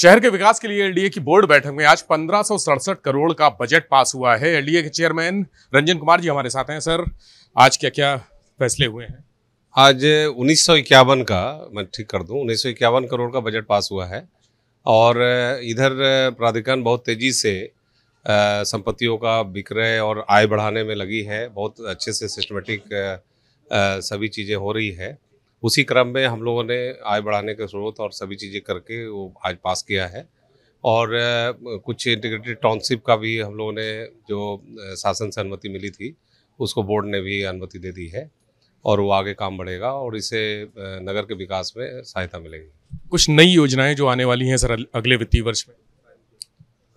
शहर के विकास के लिए एलडीए की बोर्ड बैठक में आज पंद्रह करोड़ का बजट पास हुआ है एलडीए के चेयरमैन रंजन कुमार जी हमारे साथ हैं सर आज क्या क्या फैसले हुए हैं आज उन्नीस का मैं ठीक कर दूं उन्नीस करोड़ का बजट पास हुआ है और इधर प्राधिकरण बहुत तेज़ी से संपत्तियों का विक्रय और आय बढ़ाने में लगी है बहुत अच्छे से सिस्टमेटिक सभी चीज़ें हो रही है उसी क्रम में हम लोगों ने आय बढ़ाने के स्रोत और सभी चीज़ें करके वो आज पास किया है और कुछ इंटीग्रेटेड टाउनशिप का भी हम लोगों ने जो शासन से अनुमति मिली थी उसको बोर्ड ने भी अनुमति दे दी है और वो आगे काम बढ़ेगा और इसे नगर के विकास में सहायता मिलेगी कुछ नई योजनाएं जो आने वाली हैं सर अगले वित्तीय वर्ष में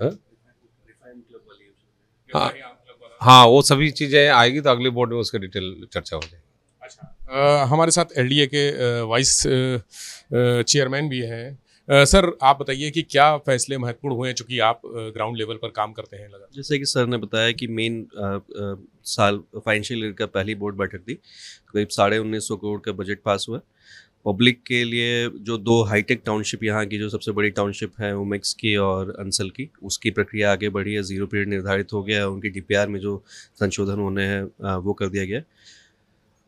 हाँ हाँ।, हाँ वो सभी चीज़ें आएगी तो अगले बोर्ड में उसकी डिटेल चर्चा हो जाएगी आ, हमारे साथ एलडीए के वाइस चेयरमैन भी हैं सर आप बताइए कि क्या फैसले महत्वपूर्ण हुए हैं चूँकि आप ग्राउंड लेवल पर काम करते हैं लगा जैसे कि सर ने बताया कि मेन साल फाइनेंशियल ईयर का पहली बोर्ड बैठक थी करीब साढ़े उन्नीस सौ करोड़ का बजट पास हुआ पब्लिक के लिए जो दो हाईटेक टाउनशिप यहाँ की जो सबसे बड़ी टाउनशिप है उमेक्स की और अंसल की उसकी प्रक्रिया आगे बढ़ी है ज़ीरो पीरियड निर्धारित हो गया है उनकी डी में जो संशोधन होने हैं वो कर दिया गया है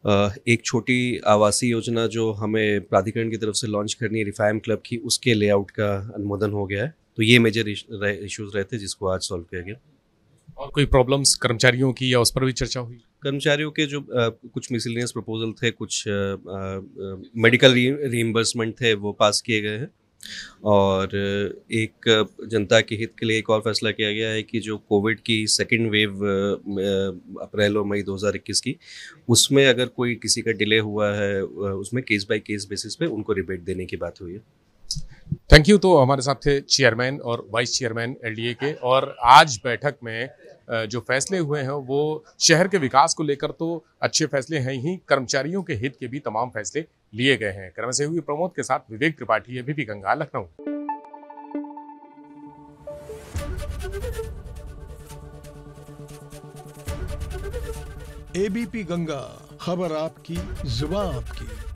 एक छोटी आवासीय योजना जो हमें प्राधिकरण की तरफ से लॉन्च करनी है रिफाइम क्लब की उसके लेआउट का अनुमोदन हो गया है तो ये मेजर इश्यूज रहे थे जिसको आज सॉल्व किया गया और कोई प्रॉब्लम्स कर्मचारियों की या उस पर भी चर्चा हुई कर्मचारियों के जो आ, कुछ मिसलिनियस प्रपोजल थे कुछ मेडिकल री, रीइम्बर्समेंट थे वो पास किए गए हैं और एक जनता के हित के लिए एक और फैसला किया गया है कि जो कोविड की सेकेंड वेव अप्रैल और मई 2021 की उसमें अगर कोई किसी का डिले हुआ है उसमें केस बाय केस बेसिस पे उनको रिबेट देने की बात हुई है थैंक यू तो हमारे साथ थे चेयरमैन और वाइस चेयरमैन एलडीए के और आज बैठक में जो फैसले हुए हैं वो शहर के विकास को लेकर तो अच्छे फैसले हैं ही कर्मचारियों के हित के भी तमाम फैसले लिए गए हैं क्रम से हुई प्रमोद के साथ विवेक त्रिपाठी अभी भी गंगा लखनऊ एबीपी गंगा खबर आपकी जुबा आपकी